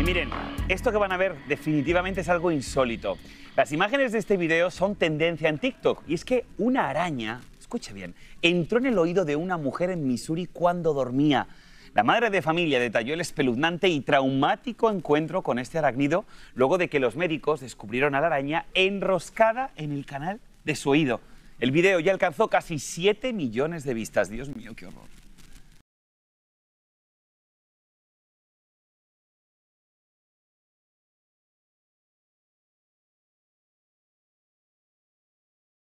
Y miren, esto que van a ver definitivamente es algo insólito. Las imágenes de este video son tendencia en TikTok. Y es que una araña, escuche bien, entró en el oído de una mujer en Missouri cuando dormía. La madre de familia detalló el espeluznante y traumático encuentro con este arácnido luego de que los médicos descubrieron a la araña enroscada en el canal de su oído. El video ya alcanzó casi 7 millones de vistas. Dios mío, qué horror.